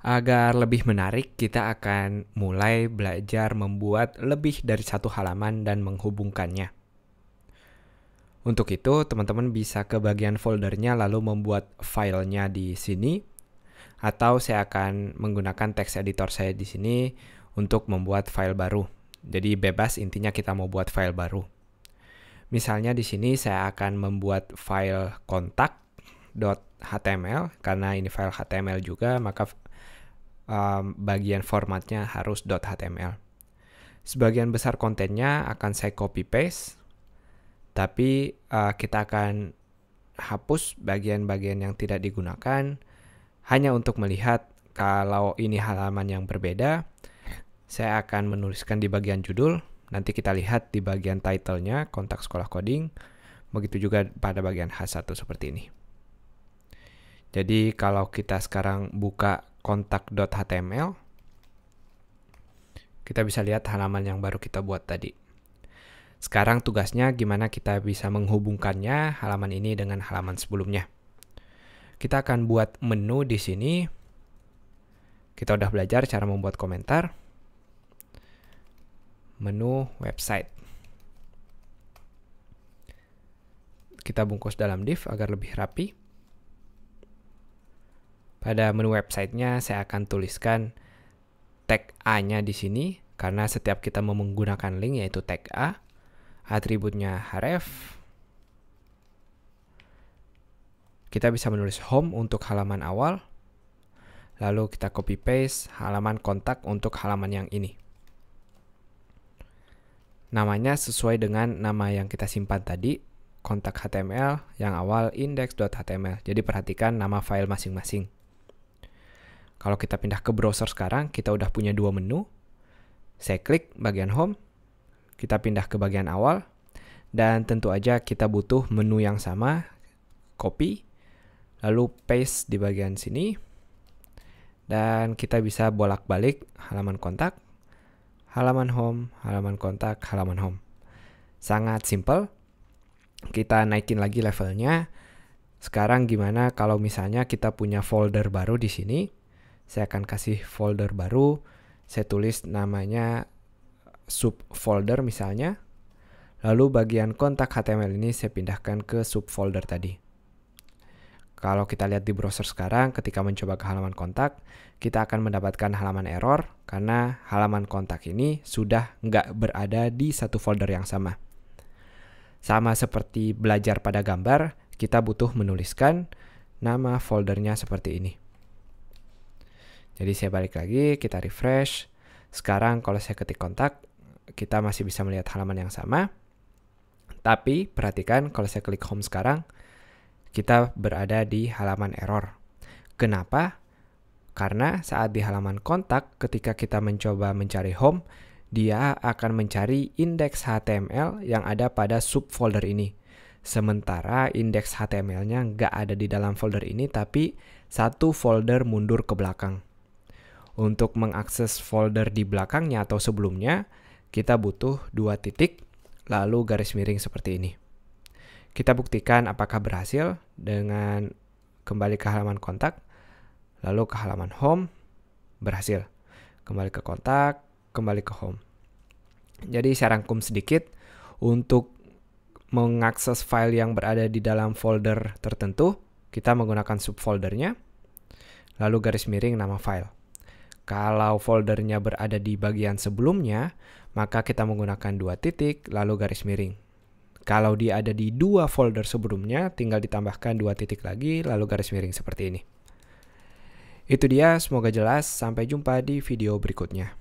Agar lebih menarik, kita akan mulai belajar membuat lebih dari satu halaman dan menghubungkannya. Untuk itu, teman-teman bisa ke bagian foldernya lalu membuat filenya di sini, atau saya akan menggunakan text editor saya di sini untuk membuat file baru. Jadi bebas intinya kita mau buat file baru. Misalnya di sini saya akan membuat file kontak.html karena ini file HTML juga maka um, bagian formatnya harus .html. Sebagian besar kontennya akan saya copy paste, tapi uh, kita akan hapus bagian-bagian yang tidak digunakan hanya untuk melihat kalau ini halaman yang berbeda. Saya akan menuliskan di bagian judul, nanti kita lihat di bagian titlenya kontak sekolah coding, begitu juga pada bagian H1 seperti ini. Jadi kalau kita sekarang buka kontak.html kita bisa lihat halaman yang baru kita buat tadi. Sekarang tugasnya gimana kita bisa menghubungkannya halaman ini dengan halaman sebelumnya. Kita akan buat menu di sini. Kita udah belajar cara membuat komentar. Menu website. Kita bungkus dalam div agar lebih rapi. Pada menu websitenya saya akan tuliskan tag A-nya di sini karena setiap kita mau menggunakan link yaitu tag A, atributnya href, kita bisa menulis home untuk halaman awal, lalu kita copy paste halaman kontak untuk halaman yang ini. Namanya sesuai dengan nama yang kita simpan tadi, kontak HTML yang awal index.html. Jadi perhatikan nama file masing-masing. Kalau kita pindah ke browser sekarang, kita udah punya dua menu. Saya klik bagian home, kita pindah ke bagian awal, dan tentu aja kita butuh menu yang sama, copy, lalu paste di bagian sini, dan kita bisa bolak-balik halaman kontak, halaman home, halaman kontak, halaman home. Sangat simple. Kita naikin lagi levelnya. Sekarang gimana kalau misalnya kita punya folder baru di sini? saya akan kasih folder baru saya tulis namanya subfolder misalnya lalu bagian kontak HTML ini saya pindahkan ke subfolder tadi kalau kita lihat di browser sekarang ketika mencoba ke halaman kontak kita akan mendapatkan halaman error karena halaman kontak ini sudah nggak berada di satu folder yang sama sama seperti belajar pada gambar kita butuh menuliskan nama foldernya seperti ini jadi saya balik lagi, kita refresh. Sekarang kalau saya ketik kontak, kita masih bisa melihat halaman yang sama. Tapi perhatikan kalau saya klik home sekarang, kita berada di halaman error. Kenapa? Karena saat di halaman kontak, ketika kita mencoba mencari home, dia akan mencari indeks HTML yang ada pada subfolder ini. Sementara indeks HTML-nya nggak ada di dalam folder ini, tapi satu folder mundur ke belakang. Untuk mengakses folder di belakangnya atau sebelumnya, kita butuh dua titik, lalu garis miring seperti ini. Kita buktikan apakah berhasil dengan kembali ke halaman kontak, lalu ke halaman home, berhasil. Kembali ke kontak, kembali ke home. Jadi saya rangkum sedikit untuk mengakses file yang berada di dalam folder tertentu, kita menggunakan subfoldernya, lalu garis miring nama file. Kalau foldernya berada di bagian sebelumnya, maka kita menggunakan dua titik lalu garis miring. Kalau dia ada di dua folder sebelumnya, tinggal ditambahkan dua titik lagi lalu garis miring seperti ini. Itu dia, semoga jelas. Sampai jumpa di video berikutnya.